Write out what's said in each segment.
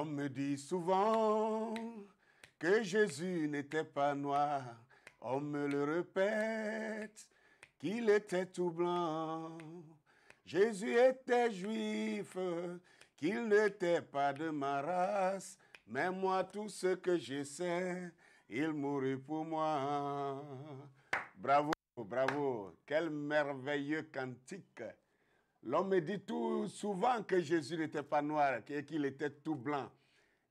On me dit souvent que Jésus n'était pas noir. On me le répète qu'il était tout blanc. Jésus était juif, qu'il n'était pas de ma race. Mais moi, tout ce que je sais, il mourut pour moi. Bravo, bravo. Quel merveilleux cantique. L'homme me dit tout souvent que Jésus n'était pas noir, qu'il était tout blanc.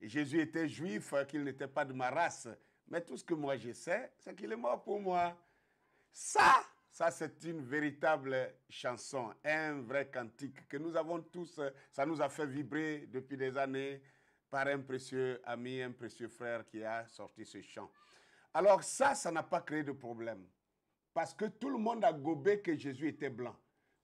Jésus était juif, euh, qu'il n'était pas de ma race. Mais tout ce que moi je sais, c'est qu'il est mort pour moi. Ça, ça c'est une véritable chanson, un vrai cantique que nous avons tous. Euh, ça nous a fait vibrer depuis des années par un précieux ami, un précieux frère qui a sorti ce chant. Alors ça, ça n'a pas créé de problème. Parce que tout le monde a gobé que Jésus était blanc.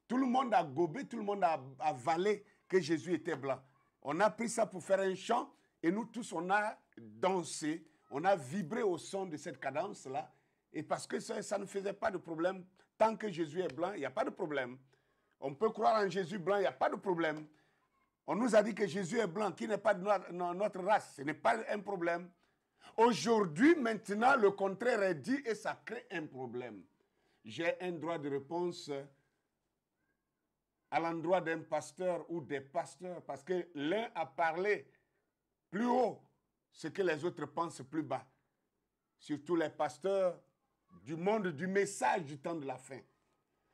Tout le monde a gobé, tout le monde a avalé que Jésus était blanc. On a pris ça pour faire un chant et nous tous, on a dansé, on a vibré au son de cette cadence-là. Et parce que ça, ne faisait pas de problème, tant que Jésus est blanc, il n'y a pas de problème. On peut croire en Jésus blanc, il n'y a pas de problème. On nous a dit que Jésus est blanc, qui n'est pas de notre race, ce n'est pas un problème. Aujourd'hui, maintenant, le contraire est dit et ça crée un problème. J'ai un droit de réponse à l'endroit d'un pasteur ou des pasteurs, parce que l'un a parlé plus haut ce que les autres pensent plus bas. Surtout les pasteurs du monde du message du temps de la fin.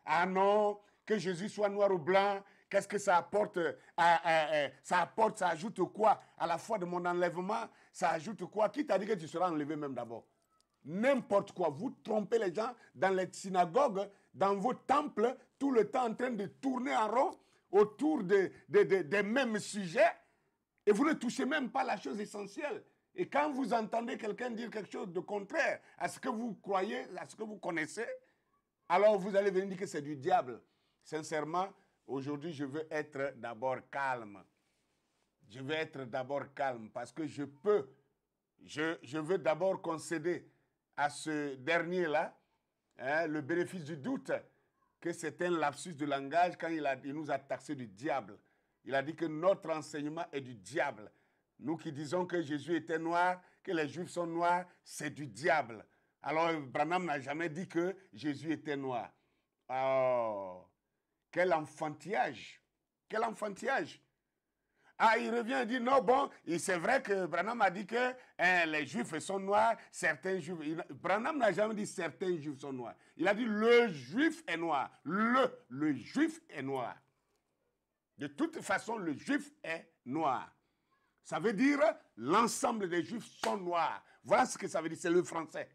Ah non, que Jésus soit noir ou blanc, qu'est-ce que ça apporte euh, à, Ça apporte, ça ajoute quoi À la foi de mon enlèvement, ça ajoute quoi Qui t'a dit que tu seras enlevé même d'abord N'importe quoi. Vous trompez les gens dans les synagogues, dans vos temples, tout le temps en train de tourner en rond autour des mêmes sujets, et vous ne touchez même pas la chose essentielle. Et quand vous entendez quelqu'un dire quelque chose de contraire à ce que vous croyez, à ce que vous connaissez, alors vous allez venir dire que c'est du diable. Sincèrement, aujourd'hui, je veux être d'abord calme. Je veux être d'abord calme parce que je peux, je, je veux d'abord concéder à ce dernier-là Hein, le bénéfice du doute que c'est un lapsus de langage quand il, a, nous a taxé du diable. Il a dit que notre enseignement est du diable. Nous qui disons que Jésus était noir, que les Juifs sont noirs, c'est du diable. Alors Branham n'a jamais dit que Jésus était noir. Oh, quel enfantillage Quel enfantillage ah, il revient et dit, non, bon, c'est vrai que Branham a dit que hein, les juifs sont noirs, certains juifs. Branham n'a jamais dit certains juifs sont noirs. Il a dit le juif est noir. Le, le juif est noir. De toute façon, le juif est noir. Ça veut dire l'ensemble des juifs sont noirs. Voilà ce que ça veut dire, c'est le français.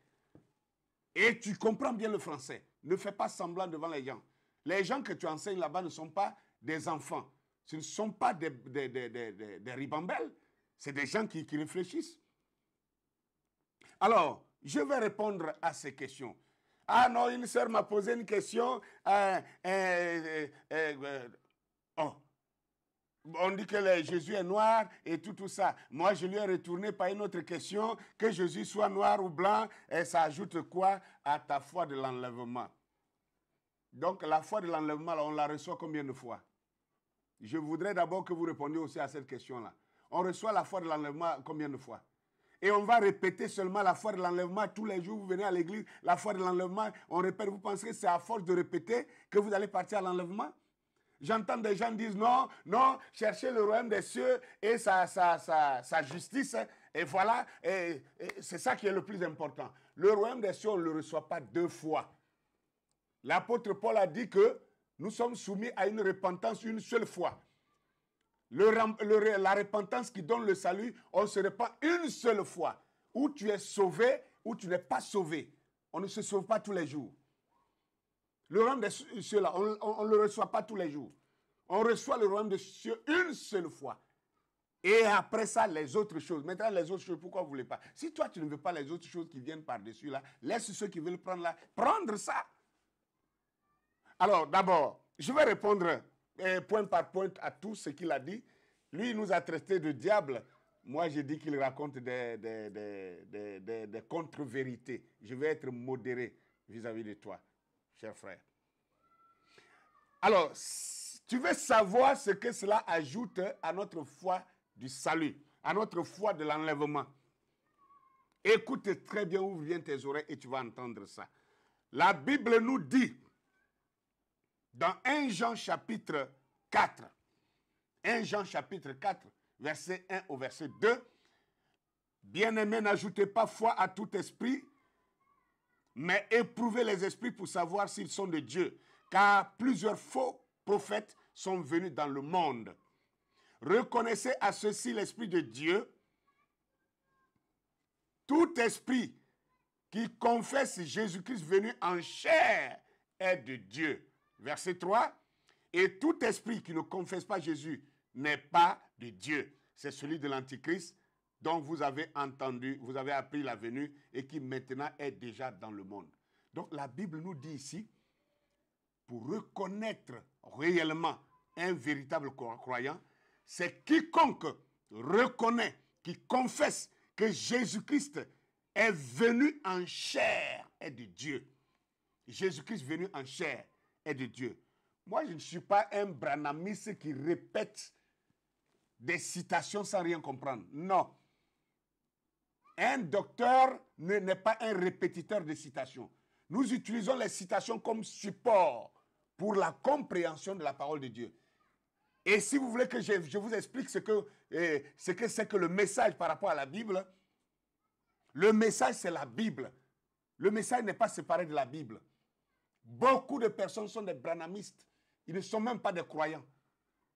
Et tu comprends bien le français. Ne fais pas semblant devant les gens. Les gens que tu enseignes là-bas ne sont pas des enfants. Ce ne sont pas des, des, des, des ribambelles, c'est des gens qui, réfléchissent. Alors, je vais répondre à ces questions. Ah non, une sœur m'a posé une question. Euh, euh, euh, oh. On dit que Jésus est noir et tout, tout ça. Moi, je lui ai retourné par une autre question. Que Jésus soit noir ou blanc, et ça ajoute quoi à ta foi de l'enlèvement Donc, la foi de l'enlèvement, on la reçoit combien de fois je voudrais d'abord que vous répondiez aussi à cette question-là. On reçoit la foi de l'enlèvement combien de fois et on va répéter seulement la foi de l'enlèvement. Tous les jours, vous venez à l'église, la foi de l'enlèvement, on répète. Vous pensez que c'est à force de répéter que vous allez partir à l'enlèvement J'entends des gens dire non, non, cherchez le royaume des cieux et sa, sa, justice. Hein. Et voilà, et, c'est ça qui est le plus important. Le royaume des cieux, on ne le reçoit pas deux fois. L'apôtre Paul a dit que nous sommes soumis à une repentance une seule fois. la repentance qui donne le salut, on se répand une seule fois. Ou tu es sauvé, ou tu n'es pas sauvé. On ne se sauve pas tous les jours. Le royaume des cieux-là, on ne le reçoit pas tous les jours. On reçoit le royaume des cieux une seule fois. Et après ça, les autres choses. Maintenant, les autres choses, pourquoi vous ne voulez pas Si toi, tu ne veux pas les autres choses qui viennent par-dessus là, laisse ceux qui veulent prendre là, prendre ça. Alors, d'abord, je vais répondre euh, point par point à tout ce qu'il a dit. Lui, il nous a traité de diable. Moi, j'ai dit qu'il raconte des, contre-vérités. Je vais être modéré vis-à-vis de toi, cher frère. Alors, tu veux savoir ce que cela ajoute à notre foi du salut, à notre foi de l'enlèvement. Écoute très bien, ouvre bien tes oreilles et tu vas entendre ça. La Bible nous dit dans 1 Jean chapitre 4, 1 Jean chapitre 4, verset 1 au verset 2, Bien-aimés, n'ajoutez pas foi à tout esprit, mais éprouvez les esprits pour savoir s'ils sont de Dieu, car plusieurs faux prophètes sont venus dans le monde. Reconnaissez à ceci l'esprit de Dieu. Tout esprit qui confesse Jésus-Christ venu en chair est de Dieu verset 3, et tout esprit qui ne confesse pas Jésus n'est pas de Dieu. C'est celui de l'Antichrist dont vous avez entendu, vous avez appris la venue et qui maintenant est déjà dans le monde. Donc la Bible nous dit ici, pour reconnaître réellement un véritable croyant, c'est quiconque reconnaît, qui confesse que Jésus-Christ est venu en chair, est de Dieu. Jésus-Christ venu en chair de Dieu. Moi, je ne suis pas un branamiste qui répète des citations sans rien comprendre. Non. Un docteur n'est pas un répétiteur de citations. Nous utilisons les citations comme support pour la compréhension de la parole de Dieu. Et si vous voulez que je, vous explique eh, ce que c'est que le message par rapport à la Bible, le message c'est la Bible. Le message n'est pas séparé de la Bible. Beaucoup de personnes sont des branamistes. Ils ne sont même pas des croyants.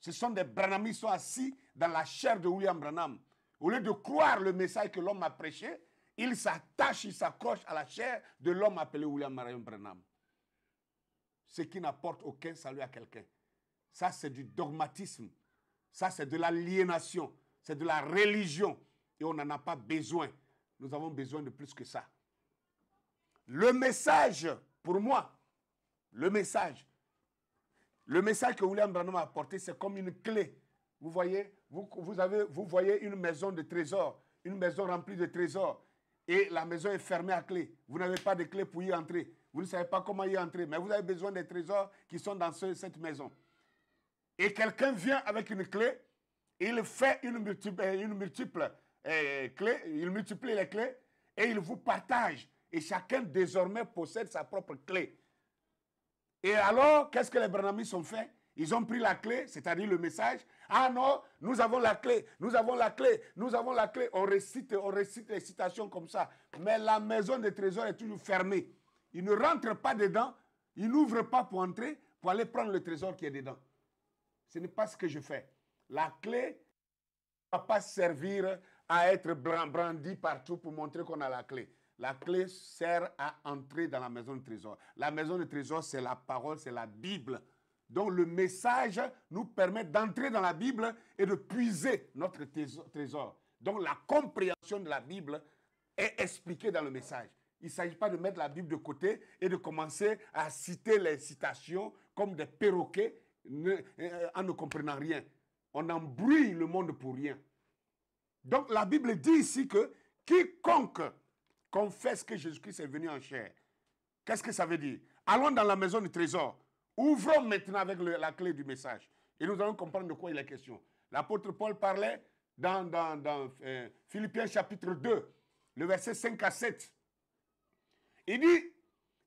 Ce sont des branamistes qui sont assis dans la chair de William Branham. Au lieu de croire le message que l'homme a prêché, ils s'attachent, ils s'accrochent à la chair de l'homme appelé William Branham. Ce qui n'apporte aucun salut à quelqu'un. Ça, c'est du dogmatisme. Ça, c'est de l'aliénation. C'est de la religion. Et on n'en a pas besoin. Nous avons besoin de plus que ça. Le message, pour moi, le message. Le message que William Branham a apporté, c'est comme une clé. Vous voyez, vous, avez, vous voyez une maison de trésors, une maison remplie de trésors. Et la maison est fermée à clé. Vous n'avez pas de clé pour y entrer. Vous ne savez pas comment y entrer, mais vous avez besoin des trésors qui sont dans cette maison. Et quelqu'un vient avec une clé, il fait une multiple, une multiple eh, clé, il multiplie les clés, et il vous partage. Et chacun désormais possède sa propre clé. Et alors, qu'est-ce que les Barnamis ont fait Ils ont pris la clé, c'est-à-dire le message. Ah non, nous avons la clé, nous avons la clé, nous avons la clé. On récite, on récite les citations comme ça. Mais la maison des trésors est toujours fermée. Ils ne rentrent pas dedans, ils n'ouvrent pas pour entrer, pour aller prendre le trésor qui est dedans. Ce n'est pas ce que je fais. La clé ne va pas servir à être brandie partout pour montrer qu'on a la clé. La clé sert à entrer dans la maison du trésor. La maison du trésor, c'est la parole, c'est la Bible. Donc le message nous permet d'entrer dans la Bible et de puiser notre trésor. Donc la compréhension de la Bible est expliquée dans le message. Il ne s'agit pas de mettre la Bible de côté et de commencer à citer les citations comme des perroquets euh, en ne comprenant rien. On embrouille le monde pour rien. Donc la Bible dit ici que quiconque confesse que Jésus-Christ est venu en chair. Qu'est-ce que ça veut dire Allons dans la maison du trésor. Ouvrons maintenant avec la clé du message. Et nous allons comprendre de quoi il est question. L'apôtre Paul parlait dans, euh, Philippiens chapitre 2, le verset 5 à 7. Il dit,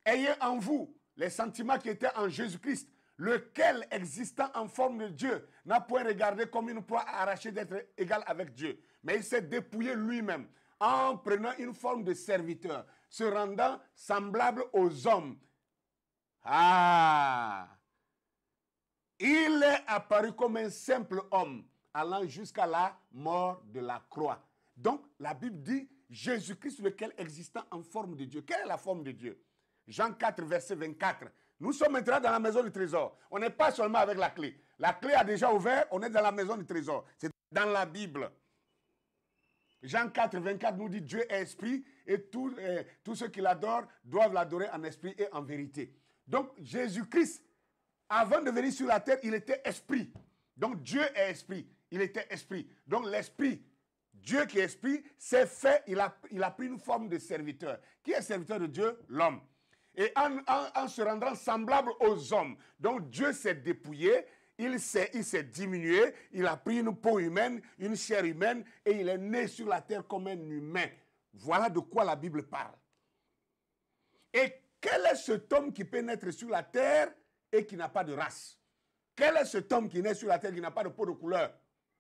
ayez en vous les sentiments qui étaient en Jésus-Christ, lequel, existant en forme de Dieu, n'a point regardé comme une proie arrachée d'être égal avec Dieu, mais il s'est dépouillé lui-même, en prenant une forme de serviteur, se rendant semblable aux hommes. Ah Il est apparu comme un simple homme, allant jusqu'à la mort de la croix. Donc, la Bible dit Jésus-Christ, lequel existant en forme de Dieu. Quelle est la forme de Dieu Jean 4, verset 24. Nous sommes maintenant dans la maison du trésor. On n'est pas seulement avec la clé. La clé a déjà ouvert, on est dans la maison du trésor. C'est dans la Bible. Jean 4, 24 nous dit Dieu est esprit et euh, tous ceux qui l'adorent doivent l'adorer en esprit et en vérité. Donc Jésus-Christ, avant de venir sur la terre, il était esprit. Donc Dieu est esprit. Il était esprit. Donc l'esprit, Dieu qui est esprit, s'est fait, il a, il a pris une forme de serviteur. Qui est serviteur de Dieu L'homme. Et en, en se rendant semblable aux hommes. Donc Dieu s'est dépouillé il s'est, diminué, il a pris une peau humaine, une chair humaine, et il est né sur la terre comme un humain. Voilà de quoi la Bible parle. Et quel est cet homme qui peut naître sur la terre et qui n'a pas de race Quel est cet homme qui naît sur la terre et qui n'a pas de peau de couleur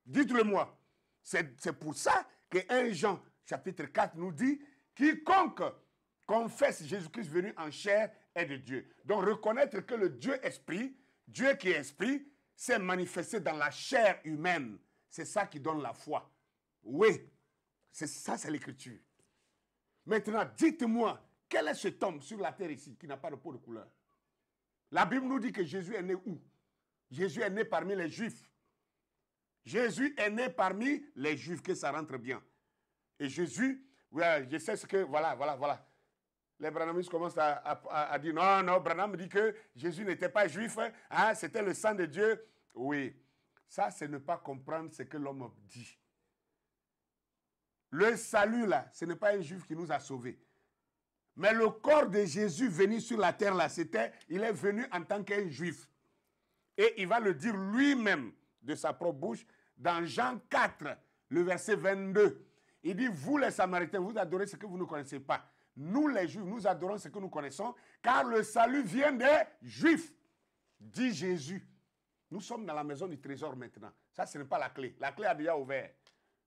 Dites-le-moi. C'est, pour ça que 1 Jean chapitre 4 nous dit, quiconque confesse Jésus-Christ venu en chair est de Dieu. Donc reconnaître que le Dieu esprit, Dieu qui est esprit, c'est manifesté dans la chair humaine. C'est ça qui donne la foi. Oui, c'est ça, c'est l'écriture. Maintenant, dites-moi, quel est cet homme sur la terre ici qui n'a pas de peau de couleur La Bible nous dit que Jésus est né où Jésus est né parmi les Juifs. Jésus est né parmi les Juifs, que ça rentre bien. Et Jésus, je sais ce que, voilà, voilà, voilà. Les branhamistes commencent à, dire non, non, Branham dit que Jésus n'était pas juif, hein, c'était le sang de Dieu. Oui, ça c'est ne pas comprendre ce que l'homme dit. Le salut là, ce n'est pas un juif qui nous a sauvés. Mais le corps de Jésus venu sur la terre là, c'était, il est venu en tant qu'un juif. Et il va le dire lui-même de sa propre bouche dans Jean 4, le verset 22. Il dit, vous les Samaritains, vous adorez ce que vous ne connaissez pas. Nous les Juifs, nous adorons ce que nous connaissons, car le salut vient des Juifs, dit Jésus. Nous sommes dans la maison du trésor maintenant. Ça, ce n'est pas la clé. La clé a déjà ouvert.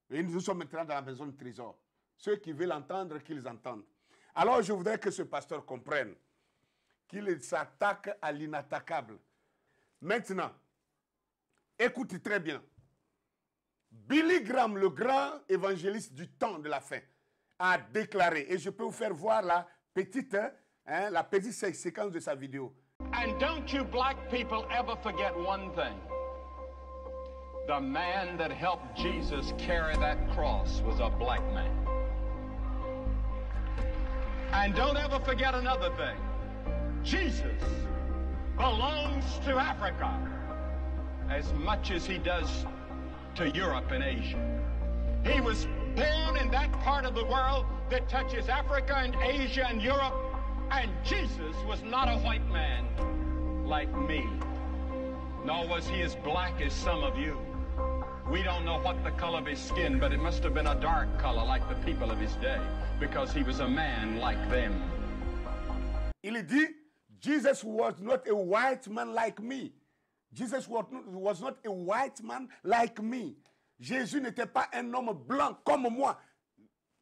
Et nous sommes maintenant dans la maison du trésor. Ceux qui veulent entendre, qu'ils entendent. Alors, je voudrais que ce pasteur comprenne qu'il s'attaque à l'inattaquable. Maintenant, écoute très bien. Billy Graham, le grand évangéliste du temps de la fin, a déclaré, et je peux vous faire voir la petite, hein, la petite séquence de sa vidéo. And don't you black people ever forget one thing. The man that helped Jesus carry that cross was a black man. And don't ever forget another thing. Jesus belongs to Africa as much as he does to Europe and Asia. He was born in that part of the world that touches Africa and Asia and Europe. And Jesus was not a white man like me, nor was he as black as some of you. We don't know what the color of his skin, but it must have been a dark color like the people of his day, because he was a man like them. Il dit, Jesus was not a white man like me. Jesus was not a white man like me. Jésus n'était pas un homme blanc comme moi.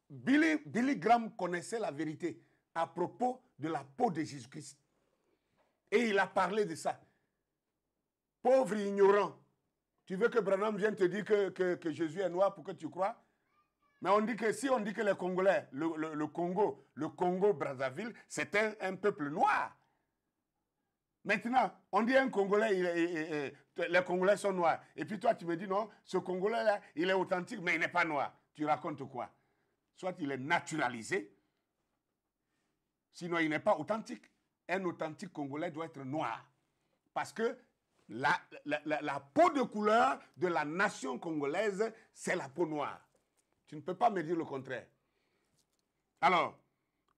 Billy, Graham connaissait la vérité à propos de la peau de Jésus-Christ. Et il a parlé de ça. Pauvre ignorant, tu veux que Branham vienne te dire que, que, Jésus est noir pour que tu crois mais on dit que si on dit que les Congolais, le, Congo, le Congo-Brazzaville, c'était un, peuple noir. Maintenant, on dit un Congolais, les Congolais sont noirs. Et puis toi, tu me dis non, ce Congolais-là, il est authentique, mais il n'est pas noir. Tu racontes quoi Soit il est naturalisé, sinon il n'est pas authentique. Un authentique Congolais doit être noir. Parce que la, peau de couleur de la nation congolaise, c'est la peau noire. Tu ne peux pas me dire le contraire. Alors,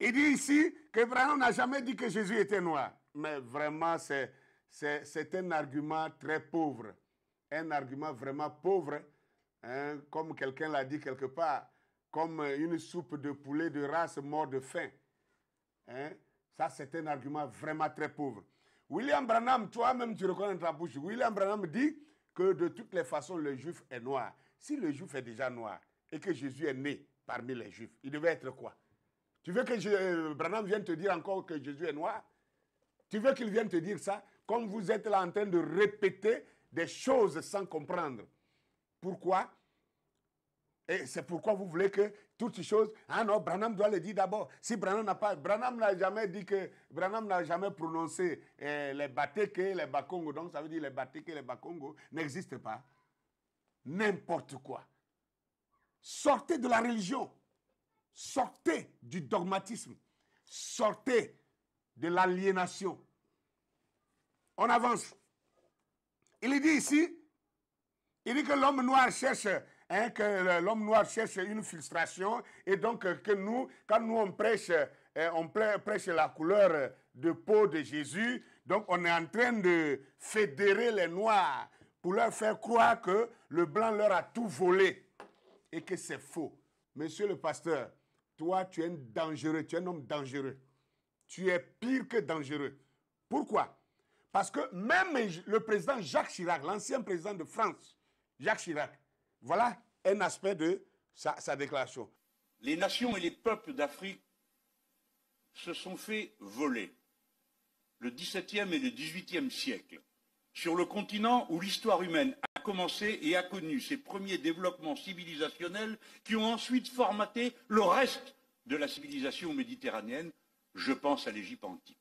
il dit ici vraiment n'a jamais dit que Jésus était noir mais vraiment, c'est un argument très pauvre. Un argument vraiment pauvre. Hein, comme quelqu'un l'a dit quelque part, comme une soupe de poulet de race mort de faim. Hein. ça, c'est un argument vraiment très pauvre. William Branham, toi-même, tu reconnais ta bouche. William Branham dit que de toutes les façons, le juif est noir. Si le juif est déjà noir et que Jésus est né parmi les juifs, il devait être quoi Tu veux que euh, Branham vienne te dire encore que Jésus est noir tu veux qu'il vienne te dire ça comme vous êtes là en train de répéter des choses sans comprendre. Pourquoi Et c'est pourquoi vous voulez que toutes ces choses... Ah non, Branham doit le dire d'abord. Si Branham n'a pas... Branham n'a jamais dit que... Branham n'a jamais prononcé eh, les Bateke, les Bakongo. Donc ça veut dire les Bateke, les Bakongo n'existent pas. N'importe quoi. Sortez de la religion. Sortez du dogmatisme. Sortez de l'aliénation. On avance. Il dit ici, il dit que l'homme noir cherche, hein, que l'homme noir cherche une frustration et donc que nous, quand nous on prêche, hein, on prêche la couleur de peau de Jésus, donc on est en train de fédérer les noirs pour leur faire croire que le blanc leur a tout volé et que c'est faux. Monsieur le pasteur, toi tu es un dangereux, tu es un homme dangereux tu es pire que dangereux. Pourquoi Parce que même le président Jacques Chirac, l'ancien président de France, Jacques Chirac, voilà un aspect de sa, déclaration. Les nations et les peuples d'Afrique se sont fait voler le 17e et le 18e siècle, sur le continent où l'histoire humaine a commencé et a connu ses premiers développements civilisationnels qui ont ensuite formaté le reste de la civilisation méditerranéenne, je pense à l'Égypte antique.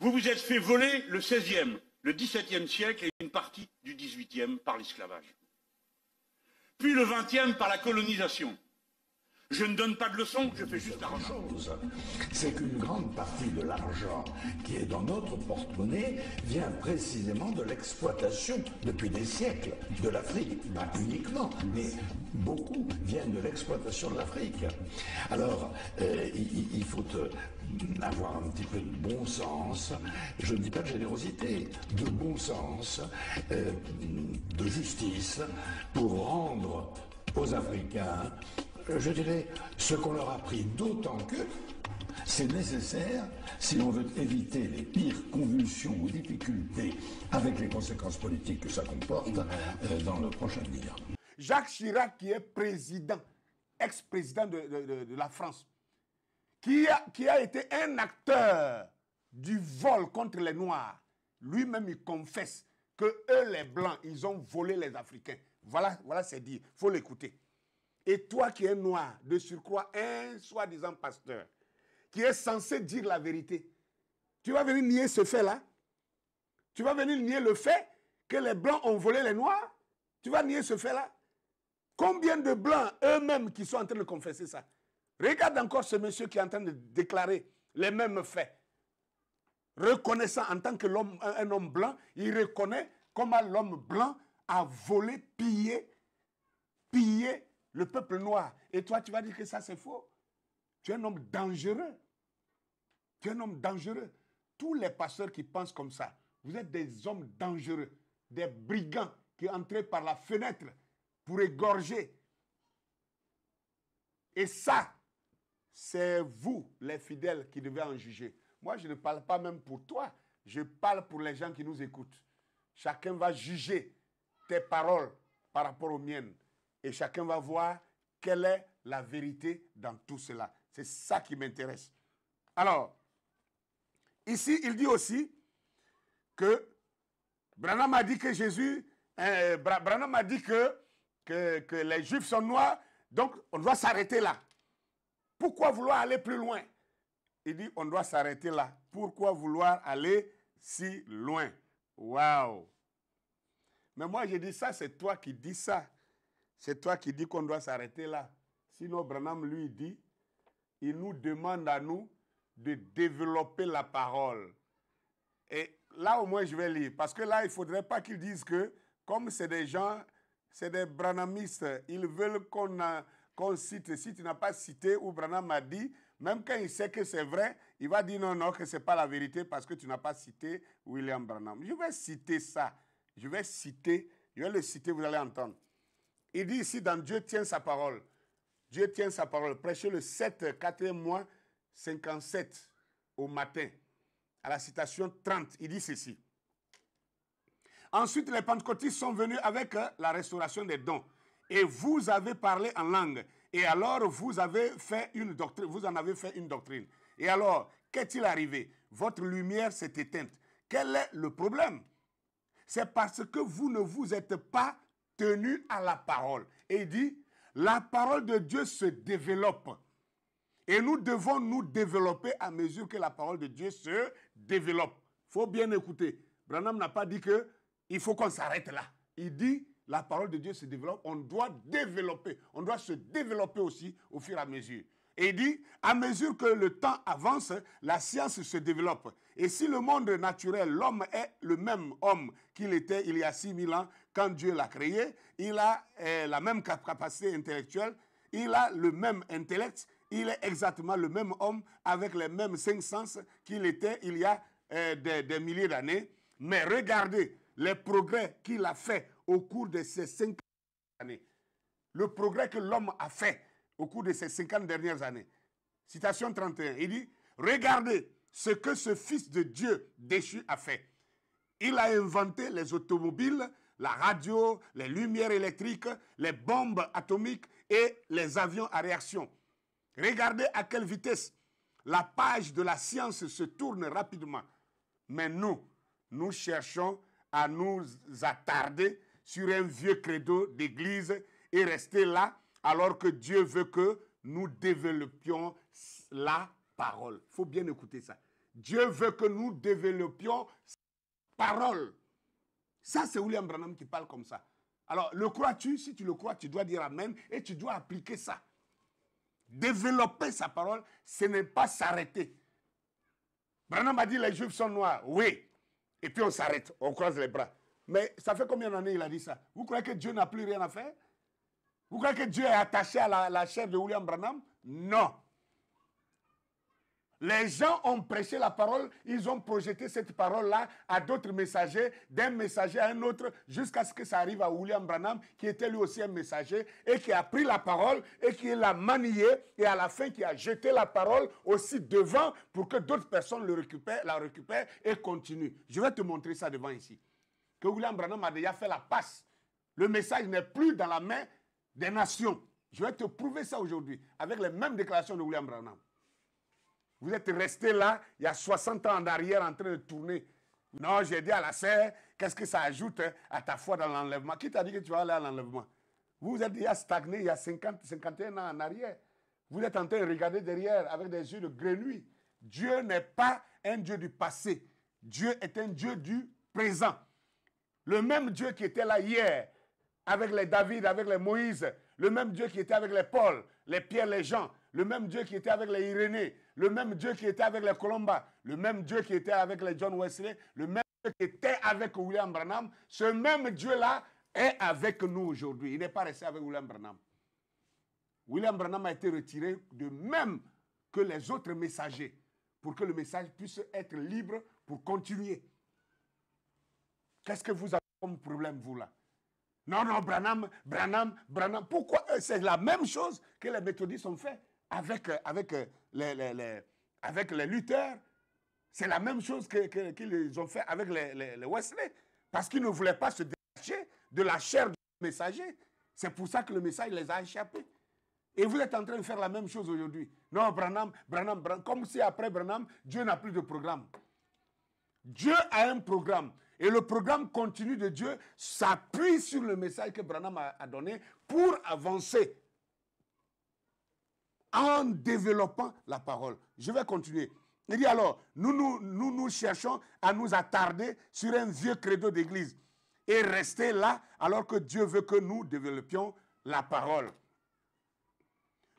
Vous vous êtes fait voler le 16e, le XVIIe siècle et une partie du XVIIIe par l'esclavage. Puis le 20e par la colonisation. Je ne donne pas de leçons, je fais juste la chose. C'est qu'une grande partie de l'argent qui est dans notre porte-monnaie vient précisément de l'exploitation depuis des siècles de l'Afrique. Pas uniquement, mais beaucoup viennent de l'exploitation de l'Afrique. Alors, euh, il, faut euh, avoir un petit peu de bon sens, je ne dis pas de générosité, de bon sens, euh, de justice, pour rendre aux Africains euh, je dirais, ce qu'on leur a pris, d'autant que c'est nécessaire si l'on veut éviter les pires convulsions ou difficultés avec les conséquences politiques que ça comporte euh, dans le prochain avenir. Jacques Chirac, qui est président, ex-président de, la France, qui a, qui a été un acteur du vol contre les Noirs, lui-même il confesse que eux, les Blancs, ils ont volé les Africains. Voilà, voilà c'est dit. Il faut l'écouter. Et toi qui es noir, de surcroît, un soi-disant pasteur, qui est censé dire la vérité, tu vas venir nier ce fait-là Tu vas venir nier le fait que les blancs ont volé les noirs Tu vas nier ce fait-là Combien de blancs eux-mêmes qui sont en train de confesser ça Regarde encore ce monsieur qui est en train de déclarer les mêmes faits. Reconnaissant en tant que l'homme, un homme blanc, il reconnaît comment l'homme blanc a volé, pillé, pillé le peuple noir. Et toi, tu vas dire que ça, c'est faux. Tu es un homme dangereux. Tu es un homme dangereux. Tous les pasteurs qui pensent comme ça, vous êtes des hommes dangereux, des brigands qui entrent par la fenêtre pour égorger. Et ça, c'est vous, les fidèles, qui devez en juger. Moi, je ne parle pas même pour toi, je parle pour les gens qui nous écoutent. Chacun va juger tes paroles par rapport aux miennes et chacun va voir quelle est la vérité dans tout cela. C'est ça qui m'intéresse. Alors, ici, il dit aussi que Branham a dit que Jésus, hein, Branham a dit que, que, les Juifs sont noirs, donc on doit s'arrêter là. Pourquoi vouloir aller plus loin Il dit on doit s'arrêter là. Pourquoi vouloir aller si loin Waouh Mais moi, j'ai dit ça, c'est toi qui dis ça. C'est toi qui dis qu'on doit s'arrêter là. Sinon, Branham lui dit, il nous demande à nous de développer la parole. Et là au moins je vais lire, parce que là il ne faudrait pas qu'ils disent que, comme c'est des gens, c'est des branhamistes, ils veulent qu'on cite. Si tu n'as pas cité où Branham a dit, même quand il sait que c'est vrai, il va dire non, non, que ce n'est pas la vérité parce que tu n'as pas cité William Branham. Je vais citer ça. Je vais citer, je vais le citer, vous allez entendre. Il dit ici dans Dieu tient sa parole. Dieu tient sa parole. Prêchez le 7, 4 mois, 57 au matin. À la citation 30, il dit ceci. Ensuite, les pentecôtistes sont venus avec euh, la restauration des dons. Et vous avez parlé en langue. Et alors, vous avez fait une doctrine. Vous en avez fait une doctrine. Et alors, qu'est-il arrivé Votre lumière s'est éteinte. Quel est le problème C'est parce que vous ne vous êtes pas tenu à la parole. Et il dit, la parole de Dieu se développe. Et nous devons nous développer à mesure que la parole de Dieu se développe. faut bien écouter. Branham n'a pas dit que il faut qu'on s'arrête là. Il dit, la parole de Dieu se développe. On doit développer. On doit se développer aussi au fur et à mesure. Et il dit, à mesure que le temps avance, la science se développe. Et si le monde naturel, l'homme est le même homme qu'il était il y a 6000 ans, quand Dieu l'a créé, il a eh, la même capacité intellectuelle, il a le même intellect, il est exactement le même homme avec les mêmes cinq sens qu'il était il y a eh, des, milliers d'années. Mais regardez les progrès qu'il a fait au cours de ces cinq années. Le progrès que l'homme a fait au cours de ces 50 dernières années. Citation 31, il dit, regardez ce que ce fils de Dieu déchu a fait. Il a inventé les automobiles, la radio, les lumières électriques, les bombes atomiques et les avions à réaction. Regardez à quelle vitesse la page de la science se tourne rapidement. Mais nous, nous cherchons à nous attarder sur un vieux credo d'église et rester là alors que Dieu veut que nous développions la parole. Il faut bien écouter ça. Dieu veut que nous développions sa parole. Ça, c'est William Branham qui parle comme ça. Alors, le crois-tu Si tu le crois, tu dois dire Amen et tu dois appliquer ça. Développer sa parole, ce n'est pas s'arrêter. Branham a dit les Juifs sont noirs. Oui. Et puis on s'arrête, on croise les bras. Mais ça fait combien d'années il a dit ça Vous croyez que Dieu n'a plus rien à faire vous croyez que Dieu est attaché à la, chair de William Branham Non. Les gens ont prêché la parole, ils ont projeté cette parole-là à d'autres messagers, d'un messager à un autre, jusqu'à ce que ça arrive à William Branham, qui était lui aussi un messager, et qui a pris la parole, et qui l'a maniée, et à la fin qui a jeté la parole aussi devant pour que d'autres personnes le récupèrent, la récupèrent et continuent. Je vais te montrer ça devant ici. Que William Branham a déjà fait la passe. Le message n'est plus dans la main des nations. Je vais te prouver ça aujourd'hui avec les mêmes déclarations de William Branham. Vous êtes resté là, il y a 60 ans en arrière, en train de tourner. Non, j'ai dit à la sœur, qu'est-ce que ça ajoute hein, à ta foi dans l'enlèvement Qui t'a dit que tu vas aller à l'enlèvement Vous êtes déjà stagné il y a 50, 51 ans en arrière. Vous êtes en train de regarder derrière avec des yeux de grenouille. Dieu n'est pas un Dieu du passé. Dieu est un Dieu du présent. Le même Dieu qui était là hier, avec les David, avec les Moïse, le même Dieu qui était avec les Paul, les Pierre, les Jean, le même Dieu qui était avec les Irénées, le même Dieu qui était avec les Colombas, le même Dieu qui était avec les John Wesley, le même Dieu qui était avec William Branham, ce même Dieu-là est avec nous aujourd'hui. Il n'est pas resté avec William Branham. William Branham a été retiré de même que les autres messagers pour que le message puisse être libre pour continuer. Qu'est-ce que vous avez comme problème, vous, là non, non, Branham, Branham, Branham. Pourquoi c'est la même chose que les méthodistes ont fait avec, euh, euh, avec, les, lutteurs. avec les C'est la même chose qu'ils ont fait avec les, les Wesley. Parce qu'ils ne voulaient pas se détacher de la chair du messager. C'est pour ça que le message les a échappés. Et vous êtes en train de faire la même chose aujourd'hui. Non, Branham, Branham, Branham. Comme si après Branham, Dieu n'a plus de programme. Dieu a un programme. Et le programme continu de Dieu s'appuie sur le message que Branham a donné pour avancer en développant la parole. Je vais continuer. Il dit alors, nous nous, cherchons à nous attarder sur un vieux credo d'église et rester là alors que Dieu veut que nous développions la parole.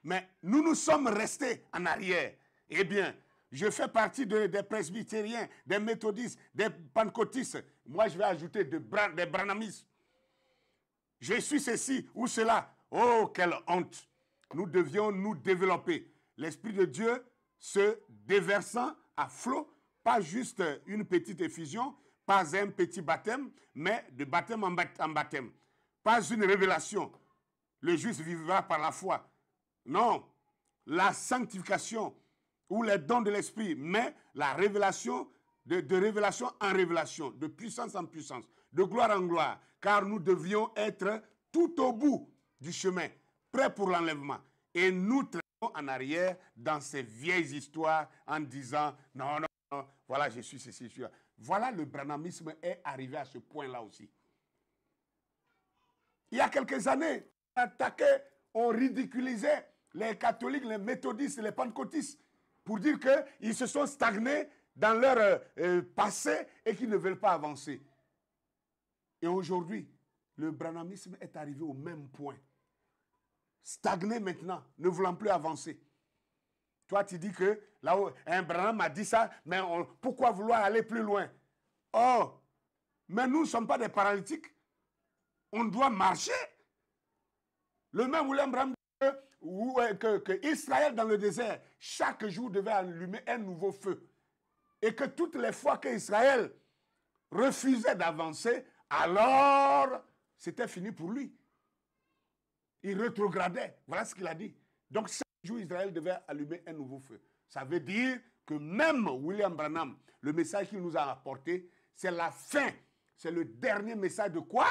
Mais nous nous sommes restés en arrière. Eh bien, je fais partie des presbytériens, des méthodistes, des pentecôtistes moi, je vais ajouter des branamis. Je suis ceci ou cela. Oh, quelle honte. Nous devions nous développer. L'Esprit de Dieu se déversant à flot, pas juste une petite effusion, pas un petit baptême, mais de baptême en baptême. Pas une révélation. Le juste vivra par la foi. Non, la sanctification ou les dons de l'Esprit, mais la révélation de, révélation en révélation, de puissance en puissance, de gloire en gloire, car nous devions être tout au bout du chemin, prêts pour l'enlèvement. Et nous traînons en arrière dans ces vieilles histoires en disant non, non, non, voilà, je suis ceci, je suis là. Voilà, le branamisme est arrivé à ce point-là aussi. Il y a quelques années, on attaquait, on ridiculisait les catholiques, les méthodistes, les pentecôtistes pour dire qu'ils se sont stagnés dans leur euh, euh, passé et qui ne veulent pas avancer. Et aujourd'hui, le branamisme est arrivé au même point. Stagné maintenant, ne voulant plus avancer. Toi, tu dis que là un branham a dit ça, mais pourquoi vouloir aller plus loin Oh, mais nous ne sommes pas des paralytiques. On doit marcher. Le même William Branham dit que Israël dans le désert, chaque jour devait allumer un nouveau feu et que toutes les fois qu'Israël refusait d'avancer, alors c'était fini pour lui. Il rétrogradait. Voilà ce qu'il a dit. Donc chaque jour, Israël devait allumer un nouveau feu. Ça veut dire que même William Branham, le message qu'il nous a apporté, c'est la fin. C'est le dernier message de quoi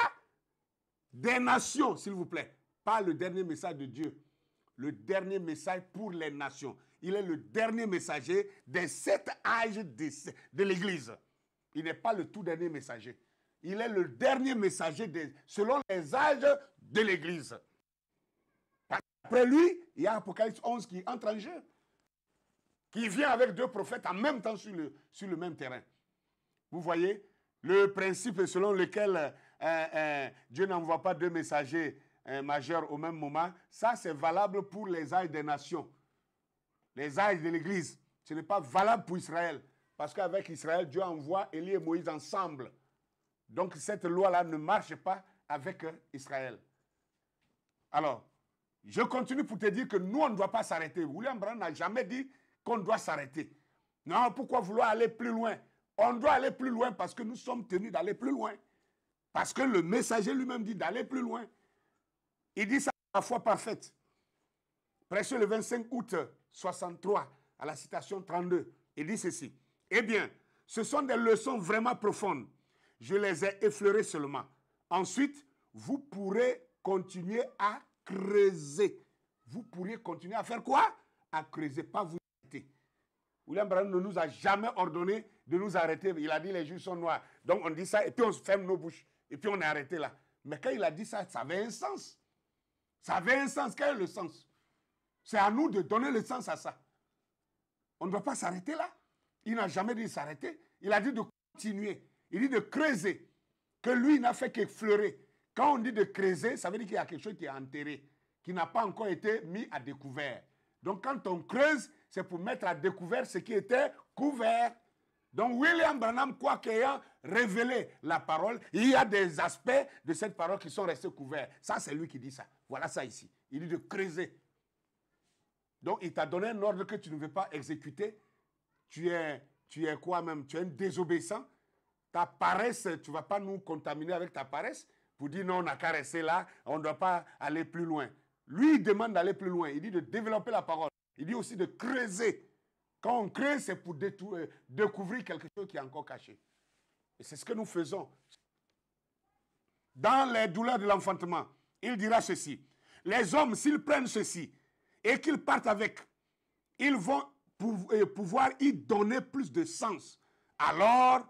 Des nations, s'il vous plaît. Pas le dernier message de Dieu. Le dernier message pour les nations il est le dernier messager des sept âges de, l'Église. Il n'est pas le tout dernier messager. Il est le dernier messager selon les âges de l'Église. Après lui, il y a Apocalypse 11 qui entre en jeu, qui vient avec deux prophètes en même temps sur le, sur le même terrain. Vous voyez le principe selon lequel euh, euh, Dieu n'envoie pas deux messagers euh, majeurs au même moment, ça c'est valable pour les âges des nations les âges de l'Église. Ce n'est pas valable pour Israël. Parce qu'avec Israël, Dieu envoie Élie et Moïse ensemble. Donc cette loi-là ne marche pas avec Israël. Alors, je continue pour te dire que nous, on ne doit pas s'arrêter. William Branham n'a jamais dit qu'on doit s'arrêter. Non, pourquoi vouloir aller plus loin On doit aller plus loin parce que nous sommes tenus d'aller plus loin. Parce que le messager lui-même dit d'aller plus loin. Il dit ça à la foi parfaite. Précieux le 25 août 63 à la citation 32. Il dit ceci. Eh bien, ce sont des leçons vraiment profondes. Je les ai effleurées seulement. Ensuite, vous pourrez continuer à creuser. Vous pourriez continuer à faire quoi À creuser, pas vous arrêter. William Branham ne nous a jamais ordonné de nous arrêter. Il a dit les juges sont noirs. Donc on dit ça et puis on ferme nos bouches. Et puis on est arrêté là. Mais quand il a dit ça, ça avait un sens. Ça avait un sens. Quel est le sens c'est à nous de donner le sens à ça. On ne va pas s'arrêter là. Il n'a jamais dit s'arrêter. Il a dit de continuer. Il dit de creuser. Que lui n'a fait qu'effleurer. Quand on dit de creuser, ça veut dire qu'il y a quelque chose qui est enterré, qui n'a pas encore été mis à découvert. Donc quand on creuse, c'est pour mettre à découvert ce qui était couvert. Donc William Branham, quoi qu'ayant révélé la parole, il y a des aspects de cette parole qui sont restés couverts. Ça, c'est lui qui dit ça. Voilà ça ici. Il dit de creuser. Donc il t'a donné un ordre que tu ne veux pas exécuter. Tu es, tu es quoi même Tu es un désobéissant. Ta paresse, tu ne vas pas nous contaminer avec ta paresse pour dire non, on a caressé là, on ne doit pas aller plus loin. Lui, il demande d'aller plus loin. Il dit de développer la parole. Il dit aussi de creuser. Quand on creuse, c'est pour euh, découvrir quelque chose qui est encore caché. Et c'est ce que nous faisons. Dans les douleurs de l'enfantement, il dira ceci. Les hommes, s'ils prennent ceci, et qu'ils partent avec, ils vont euh, pouvoir y donner plus de sens. Alors,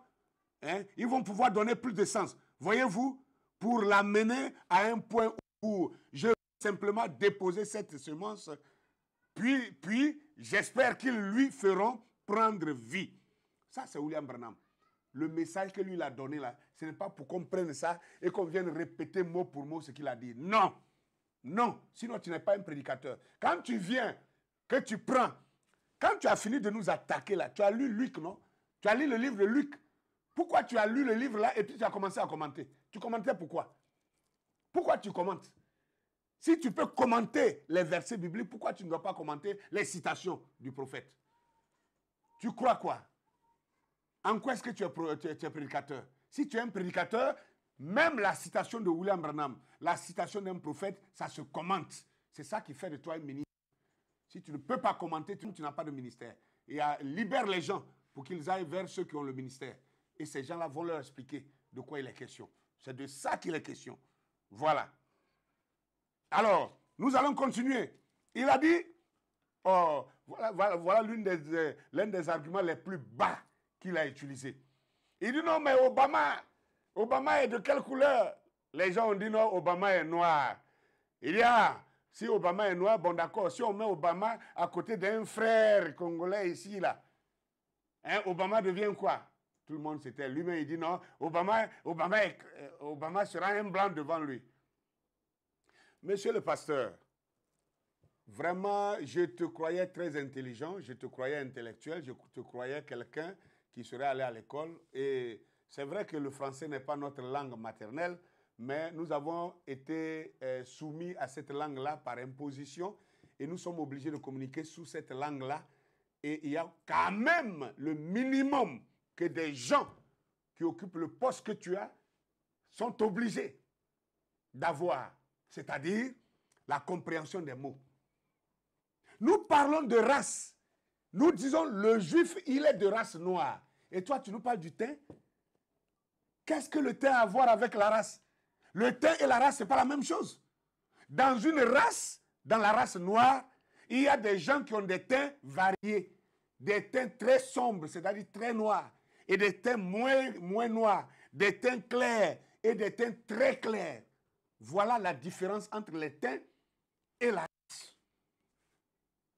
hein, ils vont pouvoir donner plus de sens. Voyez-vous, pour l'amener à un point où je vais simplement déposer cette semence, puis, puis j'espère qu'ils lui feront prendre vie. Ça, c'est William Branham. Le message que lui a donné là, ce n'est pas pour qu'on prenne ça et qu'on vienne répéter mot pour mot ce qu'il a dit. Non! Non, sinon tu n'es pas un prédicateur. Quand tu viens, que tu prends, quand tu as fini de nous attaquer là, tu as lu Luc, non Tu as lu le livre de Luc. Pourquoi tu as lu le livre là et tu as commencé à commenter Tu commentais pourquoi Pourquoi tu commentes Si tu peux commenter les versets bibliques, pourquoi tu ne dois pas commenter les citations du prophète Tu crois quoi En quoi est-ce que tu es prédicateur Si tu es un prédicateur, même la citation de William Branham, la citation d'un prophète, ça se commente. C'est ça qui fait de toi un ministre. Si tu ne peux pas commenter, tu, n'as pas de ministère. Et euh, libère les gens pour qu'ils aillent vers ceux qui ont le ministère. Et ces gens-là vont leur expliquer de quoi il est question. C'est de ça qu'il est question. Voilà. Alors, nous allons continuer. Il a dit, oh, voilà, voilà, l'un des, des, arguments les plus bas qu'il a utilisé. Il dit non, mais Obama, Obama est de quelle couleur Les gens ont dit non, Obama est noir. Il y a, si Obama est noir, bon d'accord, si on met Obama à côté d'un frère congolais ici, là, hein, Obama devient quoi Tout le monde s'était lui-même, il dit non, Obama, Obama, euh, Obama sera un blanc devant lui. Monsieur le pasteur, vraiment, je te croyais très intelligent, je te croyais intellectuel, je te croyais quelqu'un qui serait allé à l'école et c'est vrai que le français n'est pas notre langue maternelle, mais nous avons été euh, soumis à cette langue-là par imposition et nous sommes obligés de communiquer sous cette langue-là. Et il y a quand même le minimum que des gens qui occupent le poste que tu as sont obligés d'avoir, c'est-à-dire la compréhension des mots. Nous parlons de race. Nous disons le juif, il est de race noire. Et toi, tu nous parles du teint Qu'est-ce que le teint a à voir avec la race Le teint et la race, ce n'est pas la même chose. Dans une race, dans la race noire, il y a des gens qui ont des teints variés. Des teints très sombres, c'est-à-dire très noirs. Et des teints moins, moins noirs. Des teints clairs et des teints très clairs. Voilà la différence entre le teint et la race.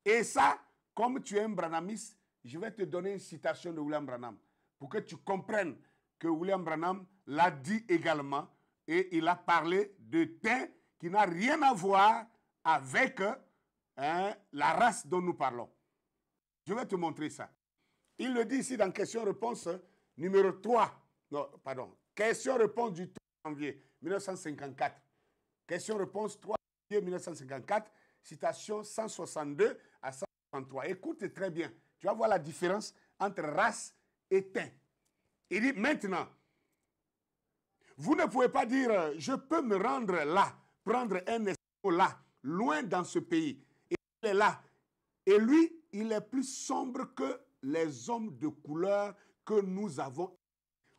Et ça, comme tu es un branamiste, je vais te donner une citation de William Branham pour que tu comprennes que William Branham l'a dit également et il a parlé de teint qui n'a rien à voir avec hein, la race dont nous parlons. Je vais te montrer ça. Il le dit ici dans question-réponse numéro 3. Non, pardon. Question-réponse du 3 janvier 1954. Question-réponse 3 janvier 1954, citation 162 à 163. Écoute très bien. Tu vas voir la différence entre race et teint. Il dit maintenant, vous ne pouvez pas dire, euh, je peux me rendre là, prendre un eskimo là, loin dans ce pays. Et il est là. Et lui, il est plus sombre que les hommes de couleur que nous avons.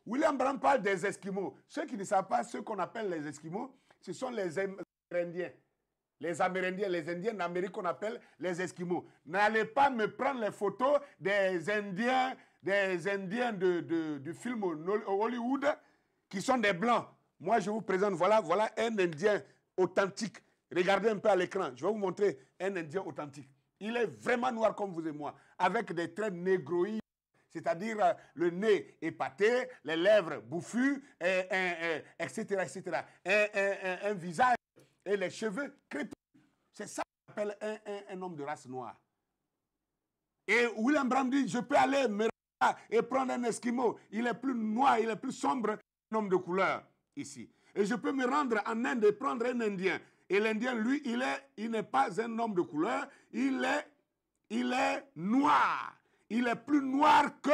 William Brown parle des Esquimaux. Ceux qui ne savent pas ce qu'on appelle les Esquimaux, ce sont les Amérindiens. Les Amérindiens, les Indiens d'Amérique qu'on appelle les Esquimaux. N'allez pas me prendre les photos des Indiens des Indiens du film Hollywood qui sont des Blancs. Moi, je vous présente, voilà, voilà un Indien authentique. Regardez un peu à l'écran. Je vais vous montrer un Indien authentique. Il est vraiment noir comme vous et moi, avec des traits négroïdes, c'est-à-dire euh, le nez épaté, les lèvres bouffues, etc., etc. Un, visage et les cheveux crépus. C'est ça qu'on appelle un, homme de race noire. Et William Brandy je peux aller me ah, et prendre un Esquimau. Il est plus noir, il est plus sombre qu'un homme de couleur ici. Et je peux me rendre en Inde et prendre un Indien. Et l'Indien, lui, il n'est il pas un homme de couleur, il est, il est noir. Il est plus noir que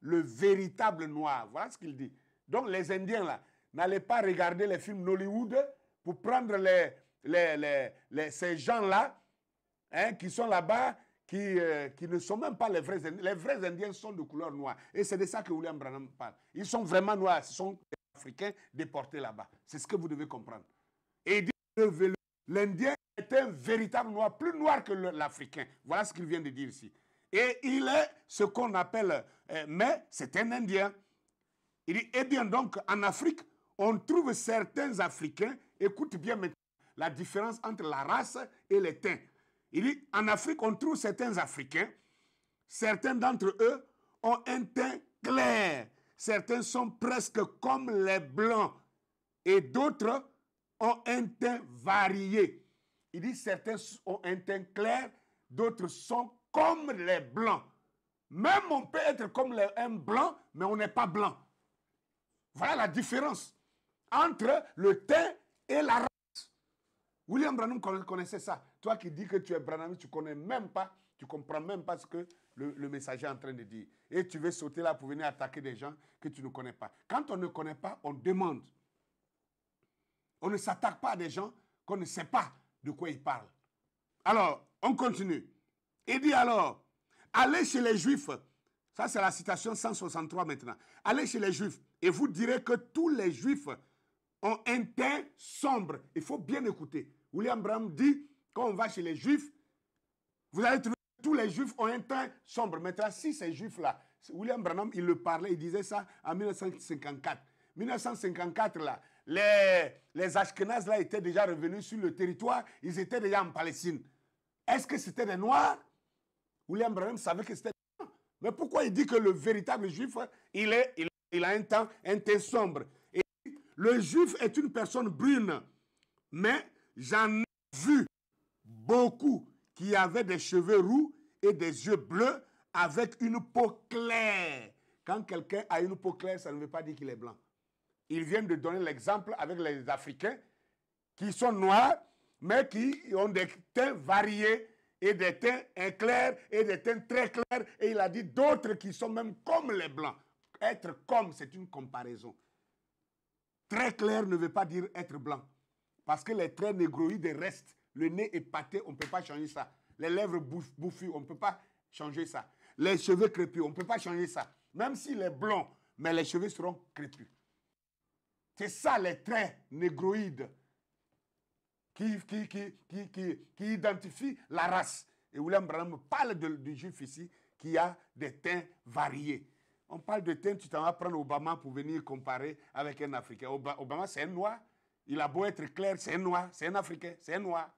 le véritable noir. Voilà ce qu'il dit. Donc les Indiens, là, n'allez pas regarder les films d'Hollywood pour prendre les, les, les ces gens-là hein, qui sont là-bas euh, qui, ne sont même pas les vrais Indiens. Les vrais Indiens sont de couleur noire. Et c'est de ça que William Branham parle. Ils sont vraiment noirs. Ce sont des Africains déportés là-bas. C'est ce que vous devez comprendre. Et l'Indien est un véritable noir, plus noir que l'Africain. Voilà ce qu'il vient de dire ici. Et il est ce qu'on appelle, euh, mais c'est un Indien. Il dit, eh bien donc, en Afrique, on trouve certains Africains, écoute bien maintenant, la différence entre la race et les teints. Il dit, en Afrique, on trouve certains Africains, certains d'entre eux ont un teint clair, certains sont presque comme les blancs, et d'autres ont un teint varié. Il dit, certains ont un teint clair, d'autres sont comme les blancs. Même on peut être comme un blanc, mais on n'est pas blanc. Voilà la différence entre le teint et la race. William Branham connaissait ça. Toi qui dis que tu es Branham, tu connais même pas, tu comprends même pas ce que le, messager est en train de dire. Et tu veux sauter là pour venir attaquer des gens que tu ne connais pas. Quand on ne connaît pas, on demande. On ne s'attaque pas à des gens qu'on ne sait pas de quoi ils parlent. Alors, on continue. Il dit alors, allez chez les Juifs. Ça, c'est la citation 163 maintenant. Allez chez les Juifs et vous direz que tous les Juifs ont un teint sombre. Il faut bien écouter. William Branham dit on va chez les juifs, vous allez trouver tous les juifs ont un teint sombre. Maintenant, si ces juifs-là, William Branham, il le parlait, il disait ça en 1954. 1954, là, les, les là, étaient déjà revenus sur le territoire, ils étaient déjà en Palestine. Est-ce que c'était des Noirs William Branham savait que c'était des Noirs. Mais pourquoi il dit que le véritable juif, il, est, il, a un temps, un teint sombre Et le juif est une personne brune, mais j'en ai vu Beaucoup qui avaient des cheveux roux et des yeux bleus avec une peau claire. Quand quelqu'un a une peau claire, ça ne veut pas dire qu'il est blanc. Ils viennent de donner l'exemple avec les Africains qui sont noirs, mais qui ont des teints variés et des teints éclairs et des teints très clairs. Et il a dit d'autres qui sont même comme les blancs. Être comme, c'est une comparaison. Très clair ne veut pas dire être blanc. Parce que les traits négroïdes restent. Le nez est pâté, on ne peut pas changer ça. Les lèvres bouffues, on ne peut pas changer ça. Les cheveux crépus, on ne peut pas changer ça. Même s'il est blanc, mais les cheveux seront crépus. C'est ça les traits négroïdes qui, qui, qui, qui, identifient la race. Et William Branham parle du juif ici qui a des teints variés. On parle de teint, tu t'en vas prendre Obama pour venir comparer avec un Africain. Obama, c'est un noir. Il a beau être clair, c'est un noir. C'est un Africain, c'est un noir.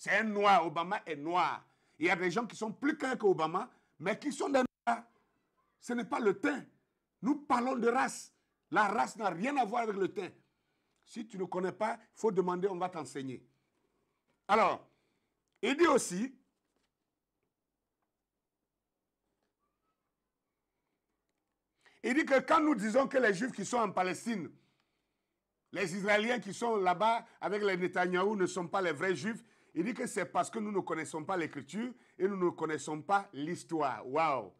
C'est un noir. Obama est noir. Il y a des gens qui sont plus clairs qu'Obama, mais qui sont des noirs. Ce n'est pas le teint. Nous parlons de race. La race n'a rien à voir avec le teint. Si tu ne connais pas, il faut demander, on va t'enseigner. Alors, il dit aussi, il dit que quand nous disons que les Juifs qui sont en Palestine, les Israéliens qui sont là-bas avec les Netanyahou ne sont pas les vrais Juifs, il dit que c'est parce que nous ne connaissons pas l'écriture et nous ne connaissons pas l'histoire. Waouh!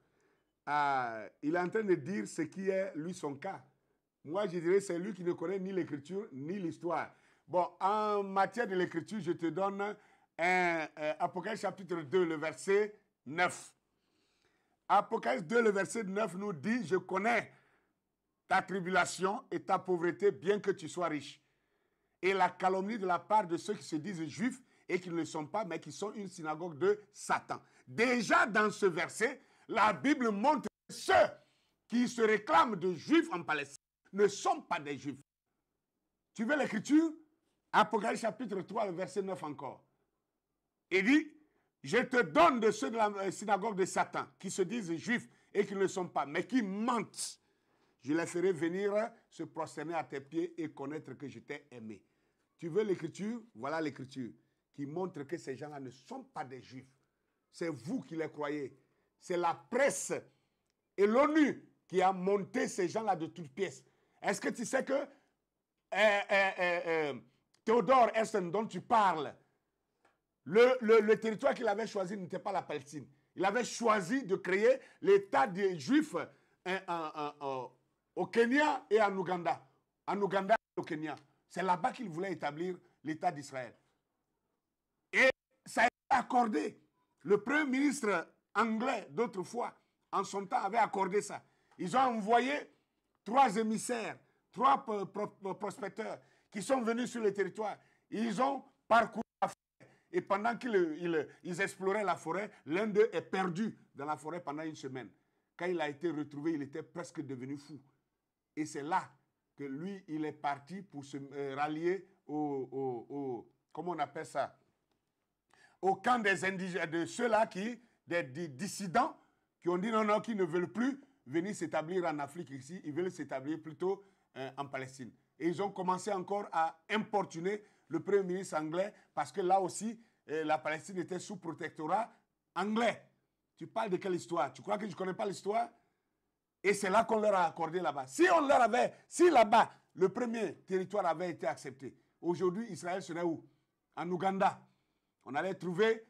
Ah, il est en train de dire ce qui est lui son cas. Moi, je dirais c'est lui qui ne connaît ni l'écriture ni l'histoire. Bon, en matière de l'écriture, je te donne un, euh, Apocalypse chapitre 2, le verset 9. Apocalypse 2, le verset 9 nous dit, je connais ta tribulation et ta pauvreté, bien que tu sois riche. Et la calomnie de la part de ceux qui se disent juifs et qui ne le sont pas, mais qui sont une synagogue de Satan. Déjà dans ce verset, la Bible montre que ceux qui se réclament de juifs en Palestine ne sont pas des juifs. Tu veux l'écriture Apocalypse chapitre 3, verset 9 encore. Il dit, je te donne de ceux de la euh, synagogue de Satan qui se disent juifs et qui ne le sont pas, mais qui mentent. Je les ferai venir se prosterner à tes pieds et connaître que je t'ai aimé. Tu veux l'écriture Voilà l'écriture montre que ces gens-là ne sont pas des juifs. C'est vous qui les croyez. C'est la presse et l'ONU qui a monté ces gens-là de toutes pièces. Est-ce que tu sais que eh, eh, eh, Théodore Essen, dont tu parles, le, territoire qu'il avait choisi n'était pas la Palestine. Il avait choisi de créer l'État des Juifs hein, au Kenya et en Ouganda. En Ouganda et au Kenya. C'est là-bas qu'il voulait établir l'État d'Israël ça a été accordé. Le Premier ministre anglais d'autrefois, en son temps, avait accordé ça. Ils ont envoyé trois émissaires, trois prospecteurs qui sont venus sur le territoire. Ils ont parcouru la forêt. Et pendant qu'ils ils exploraient la forêt, l'un d'eux est perdu dans la forêt pendant une semaine. Quand il a été retrouvé, il était presque devenu fou. Et c'est là que lui, il est parti pour se euh, rallier au, au, au comment on appelle ça, au camp des indigènes, de ceux-là qui, des, dissidents, qui ont dit non, non, qui ne veulent plus venir s'établir en Afrique ici, ils veulent s'établir plutôt euh, en Palestine. Et ils ont commencé encore à importuner le Premier ministre anglais parce que là aussi, euh, la Palestine était sous protectorat anglais. Tu parles de quelle histoire Tu crois que je ne connais pas l'histoire Et c'est là qu'on leur a accordé là-bas. Si on leur avait, si là-bas, le premier territoire avait été accepté, aujourd'hui, Israël serait où En Ouganda. On allait trouver,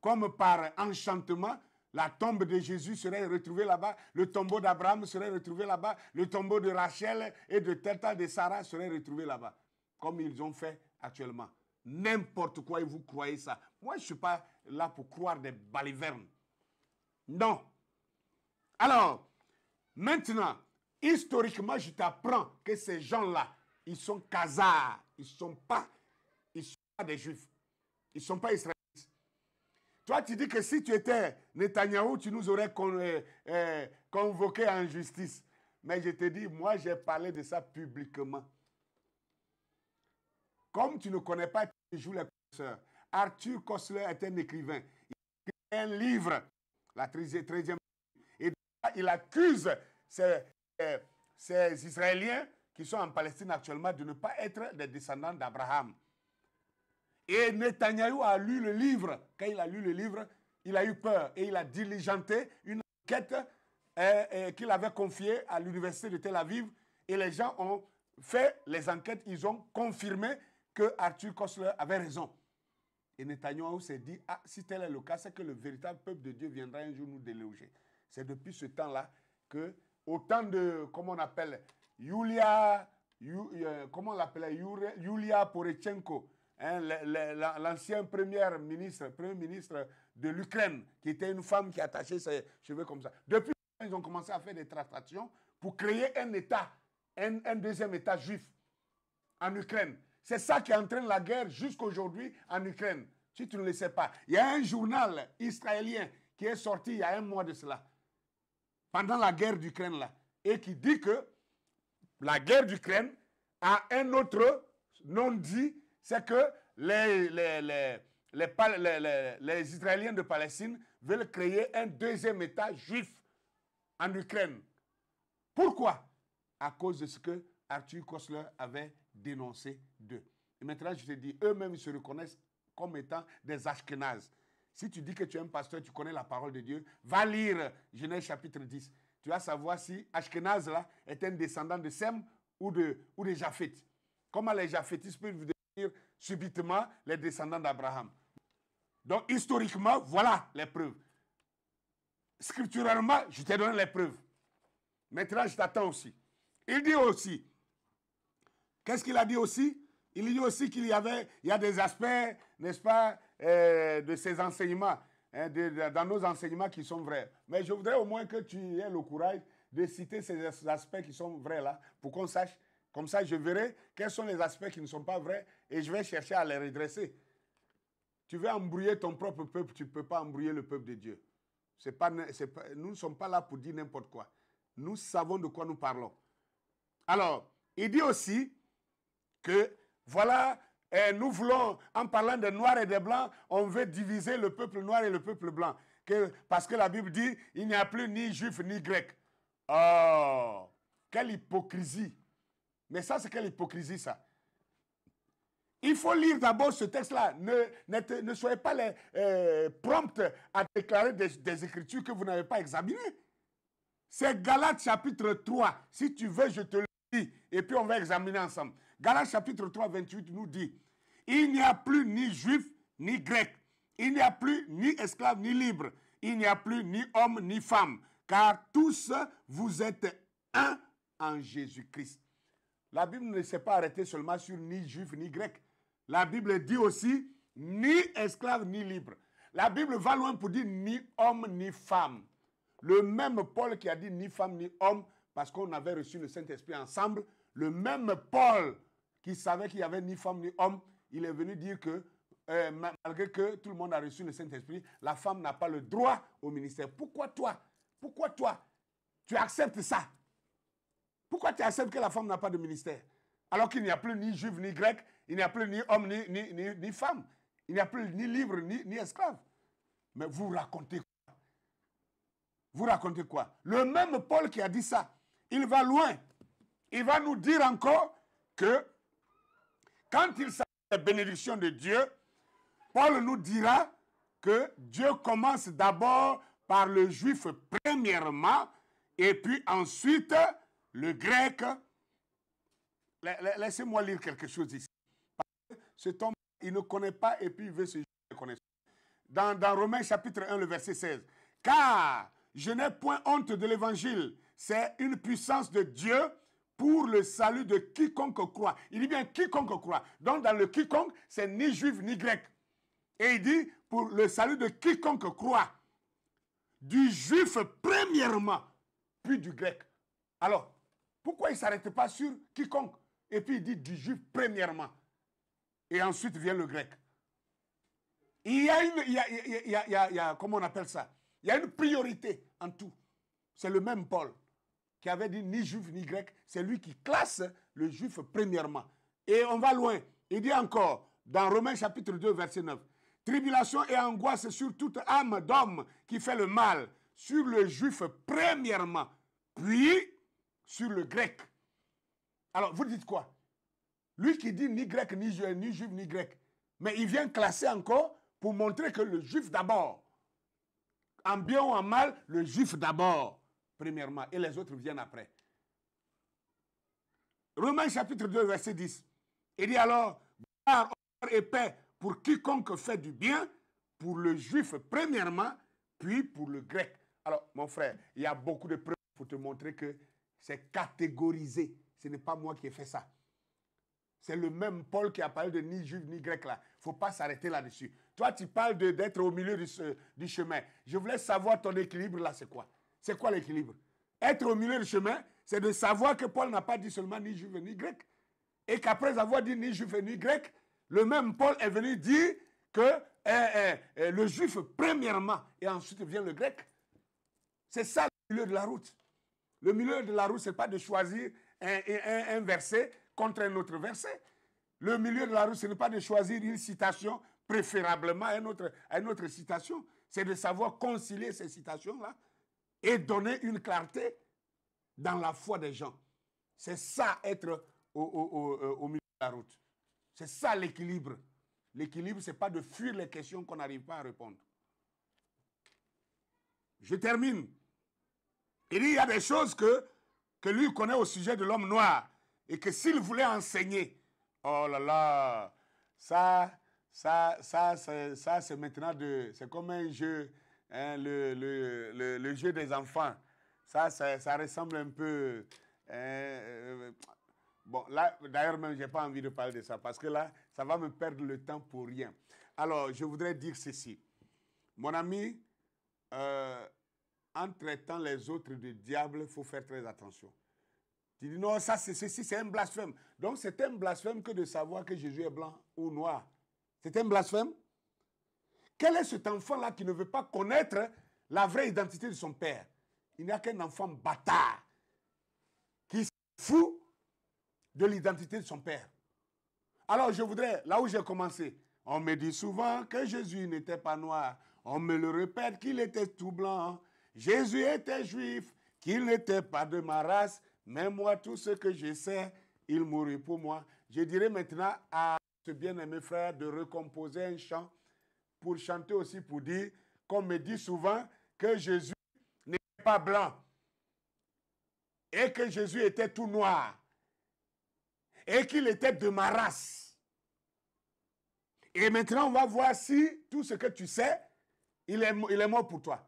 comme par enchantement, la tombe de Jésus serait retrouvée là-bas, le tombeau d'Abraham serait retrouvé là-bas, le tombeau de Rachel et de Teta de Sarah serait retrouvé là-bas, comme ils ont fait actuellement. N'importe quoi, et vous croyez ça. Moi, je ne suis pas là pour croire des balivernes. Non. Alors, maintenant, historiquement, je t'apprends que ces gens-là, ils sont khazars, ils ne sont, pas, ils sont pas des juifs. Ils ne sont pas israéliens. Toi, tu dis que si tu étais Netanyahou, tu nous aurais euh, euh, convoqué convoqués en justice. Mais je te dis, moi, j'ai parlé de ça publiquement. Comme tu ne connais pas, tu joues les professeurs, Arthur Kosler est un écrivain. Il a écrit un livre, la 13e. Et il accuse ces, euh, ces Israéliens qui sont en Palestine actuellement de ne pas être des descendants d'Abraham. Et Netanyahou a lu le livre. Quand il a lu le livre, il a eu peur et il a diligenté une enquête euh, euh, qu'il avait confiée à l'université de Tel Aviv. Et les gens ont fait les enquêtes, ils ont confirmé que Arthur Kossler avait raison. Et Netanyahou s'est dit, ah, si tel est le cas, c'est que le véritable peuple de Dieu viendra un jour nous déloger. C'est depuis ce temps-là que, autant de, comment on appelle, Yulia, euh, comment on l'appelait, Yulia Porechenko, Hein, l'ancien premier ministre, premier ministre de l'Ukraine, qui était une femme qui attachait ses cheveux comme ça. Depuis, ils ont commencé à faire des tractations pour créer un État, un, deuxième État juif en Ukraine. C'est ça qui entraîne la guerre jusqu'aujourd'hui en Ukraine. Si tu ne le sais pas, il y a un journal israélien qui est sorti il y a un mois de cela, pendant la guerre d'Ukraine là, et qui dit que la guerre d'Ukraine a un autre nom dit c'est que les, les, les, les, Israéliens de Palestine veulent créer un deuxième État juif en Ukraine. Pourquoi À cause de ce que Arthur Kossler avait dénoncé d'eux. Et maintenant, je te dis, eux-mêmes ils se reconnaissent comme étant des Ashkenazes. Si tu dis que tu es un pasteur, tu connais la parole de Dieu, va lire Genèse chapitre 10. Tu vas savoir si Ashkenaz là est un descendant de Sem ou de, ou Japheth. Comment les Japhethistes peuvent subitement les descendants d'Abraham. Donc historiquement, voilà les preuves. Scripturellement, je t'ai donné les preuves. Maintenant, je t'attends aussi. Il dit aussi, qu'est-ce qu'il a dit aussi Il dit aussi qu'il y avait, il y a des aspects, n'est-ce pas, euh, de ces enseignements, hein, dans nos enseignements qui sont vrais. Mais je voudrais au moins que tu aies le courage de citer ces aspects qui sont vrais là, pour qu'on sache comme ça, je verrai quels sont les aspects qui ne sont pas vrais et je vais chercher à les redresser. Tu veux embrouiller ton propre peuple, tu ne peux pas embrouiller le peuple de Dieu. Pas, pas, nous ne sommes pas là pour dire n'importe quoi. Nous savons de quoi nous parlons. Alors, il dit aussi que, voilà, eh, nous voulons, en parlant des noirs et des blancs, on veut diviser le peuple noir et le peuple blanc. parce que la Bible dit, il n'y a plus ni juif ni grec. Oh, quelle hypocrisie. Mais ça, c'est quelle hypocrisie, ça il faut lire d'abord ce texte-là. Ne, soyez pas les euh, promptes à déclarer des, écritures que vous n'avez pas examinées. C'est Galates chapitre 3. Si tu veux, je te le dis. Et puis on va examiner ensemble. Galates chapitre 3, 28 nous dit, il n'y a plus ni juif ni grec. Il n'y a plus ni esclave ni libre. Il n'y a plus ni homme ni femme. Car tous vous êtes un en Jésus-Christ. La Bible ne s'est pas arrêtée seulement sur ni juif ni grec. La Bible dit aussi ni esclave ni libre. La Bible va loin pour dire ni homme ni femme. Le même Paul qui a dit ni femme ni homme parce qu'on avait reçu le Saint-Esprit ensemble, le même Paul qui savait qu'il n'y avait ni femme ni homme, il est venu dire que euh, malgré que tout le monde a reçu le Saint-Esprit, la femme n'a pas le droit au ministère. Pourquoi toi Pourquoi toi Tu acceptes ça pourquoi tu acceptes que la femme n'a pas de ministère Alors qu'il n'y a plus ni juif, ni grec, il n'y a plus ni homme, ni, ni, femme. Il n'y a plus ni libre, ni, esclave. Mais vous racontez quoi Vous racontez quoi Le même Paul qui a dit ça, il va loin. Il va nous dire encore que quand il s'agit des bénédictions de Dieu, Paul nous dira que Dieu commence d'abord par le juif premièrement et puis ensuite le grec, laissez-moi lire quelque chose ici. Parce que cet homme, il ne connaît pas et puis il veut se connaître. Dans, dans Romains chapitre 1, le verset 16. Car je n'ai point honte de l'évangile. C'est une puissance de Dieu pour le salut de quiconque croit. Il dit bien quiconque croit. Donc dans le quiconque, c'est ni juif ni grec. Et il dit pour le salut de quiconque croit. Du juif premièrement, puis du grec. Alors, pourquoi il ne s'arrête pas sur quiconque Et puis il dit du juif premièrement. Et ensuite vient le grec. Il y a une, a, il comment on appelle ça Il y a une priorité en tout. C'est le même Paul qui avait dit ni juif ni grec. C'est lui qui classe le juif premièrement. Et on va loin. Il dit encore dans Romains chapitre 2 verset 9. Tribulation et angoisse sur toute âme d'homme qui fait le mal, sur le juif premièrement, puis sur le grec. Alors, vous dites quoi Lui qui dit ni grec, ni juif, ni juif, ni grec. Mais il vient classer encore pour montrer que le juif d'abord. En bien ou en mal, le juif d'abord, premièrement, et les autres viennent après. Romains chapitre 2, verset 10. Il dit alors, gloire, et paix pour quiconque fait du bien, pour le juif premièrement, puis pour le grec. Alors, mon frère, il y a beaucoup de preuves pour te montrer que c'est catégorisé. Ce n'est pas moi qui ai fait ça. C'est le même Paul qui a parlé de ni juif ni grec là. Il ne faut pas s'arrêter là-dessus. Toi, tu parles d'être au milieu du, chemin. Je voulais savoir ton équilibre là, c'est quoi C'est quoi l'équilibre Être au milieu du chemin, c'est de savoir que Paul n'a pas dit seulement ni juif ni grec. Et qu'après avoir dit ni juif ni grec, le même Paul est venu dire que eh, eh, eh, le juif premièrement et ensuite vient le grec. C'est ça le milieu de la route. Le milieu de la route, ce n'est pas de choisir un, un, verset contre un autre verset. Le milieu de la route, ce n'est pas de choisir une citation préférablement à une autre, autre citation. C'est de savoir concilier ces citations-là et donner une clarté dans la foi des gens. C'est ça être au, au, euh, milieu de la route. C'est ça l'équilibre. L'équilibre, ce n'est pas de fuir les questions qu'on n'arrive pas à répondre. Je termine il dit, y a des choses que, que lui connaît au sujet de l'homme noir et que s'il voulait enseigner, oh là là, ça, ça, ça, ça, c'est maintenant de, c'est comme un jeu, hein, le, le, le, jeu des enfants. Ça, ça, ça ressemble un peu. Hein, euh, bon, là, d'ailleurs, même, j'ai pas envie de parler de ça parce que là, ça va me perdre le temps pour rien. Alors, je voudrais dire ceci. Mon ami, euh, en traitant les autres de diable, il faut faire très attention. Tu dis non, ça c'est ceci, c'est un blasphème. Donc c'est un blasphème que de savoir que Jésus est blanc ou noir. C'est un blasphème. Quel est cet enfant-là qui ne veut pas connaître la vraie identité de son père Il n'y a qu'un enfant bâtard qui se fout de l'identité de son père. Alors je voudrais, là où j'ai commencé, on me dit souvent que Jésus n'était pas noir. On me le répète qu'il était tout blanc. Jésus était juif, qu'il n'était pas de ma race, mais moi, tout ce que je sais, il mourut pour moi. Je dirais maintenant à ce bien-aimé frère de recomposer un chant pour chanter aussi, pour dire, qu'on me dit souvent, que Jésus n'est pas blanc et que Jésus était tout noir et qu'il était de ma race. Et maintenant, on va voir si tout ce que tu sais, il est, il est mort pour toi.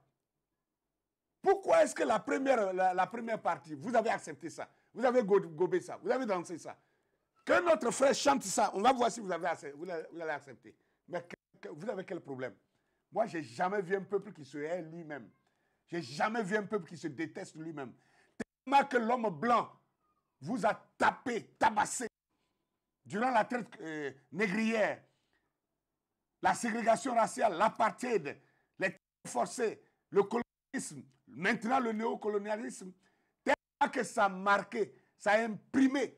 Pourquoi est-ce que la première, la, première partie, vous avez accepté ça Vous avez gobé ça Vous avez dansé ça Que notre frère chante ça, on va voir si vous avez, accepté. Mais vous avez quel problème Moi, j'ai jamais vu un peuple qui se hait lui-même. J'ai jamais vu un peuple qui se déteste lui-même. Tellement que l'homme blanc vous a tapé, tabassé durant la traite euh, négrière, la ségrégation raciale, l'apartheid, les forcés, le colonialisme, Maintenant, le néocolonialisme, tel que ça a marqué, ça a imprimé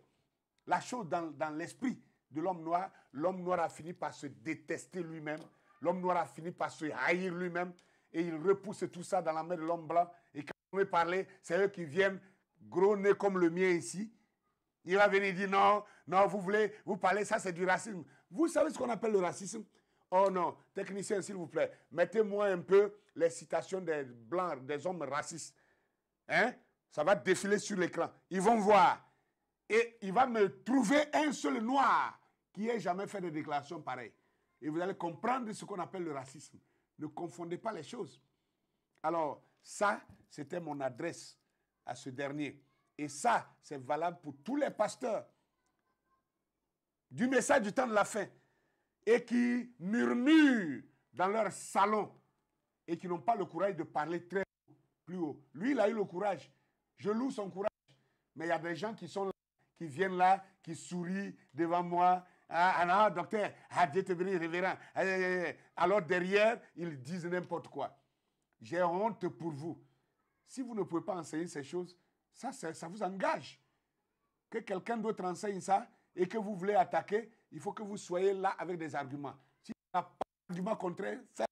la chose dans, l'esprit de l'homme noir, l'homme noir a fini par se détester lui-même, l'homme noir a fini par se haïr lui-même, et il repousse tout ça dans la main de l'homme blanc. Et quand on veut parler, c'est eux qui viennent gros comme le mien ici. Il va venir dire non, non, vous voulez, vous parlez, ça c'est du racisme. Vous savez ce qu'on appelle le racisme Oh non, technicien, s'il vous plaît, mettez-moi un peu les citations des blancs, des hommes racistes. Hein? Ça va défiler sur l'écran. Ils vont voir. Et il va me trouver un seul noir qui ait jamais fait des déclaration pareille. Et vous allez comprendre ce qu'on appelle le racisme. Ne confondez pas les choses. Alors, ça, c'était mon adresse à ce dernier. Et ça, c'est valable pour tous les pasteurs. Du message du temps de la fin et qui murmurent dans leur salon et qui n'ont pas le courage de parler très haut, plus haut. Lui, il a eu le courage. Je loue son courage. Mais il y a des gens qui sont là, qui viennent là, qui sourient devant moi. Ah, ah docteur, adieu, ah, Dieu te révérend. Ah, Alors derrière, ils disent n'importe quoi. J'ai honte pour vous. Si vous ne pouvez pas enseigner ces choses, ça, ça, ça vous engage. Que quelqu'un d'autre enseigne ça et que vous voulez attaquer, il faut que vous soyez là avec des arguments. S'il n'y a pas d'argument contraire, c'est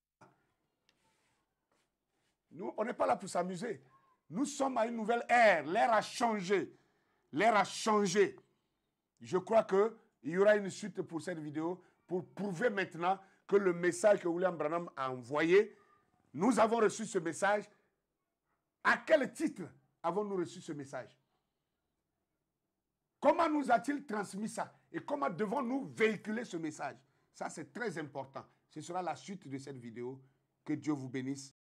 Nous, on n'est pas là pour s'amuser. Nous sommes à une nouvelle ère. L'ère a changé. L'ère a changé. Je crois qu'il y aura une suite pour cette vidéo pour prouver maintenant que le message que William Branham a envoyé, nous avons reçu ce message. À quel titre avons-nous reçu ce message Comment nous a-t-il transmis ça et comment devons-nous véhiculer ce message. Ça, c'est très important. Ce sera la suite de cette vidéo. Que Dieu vous bénisse.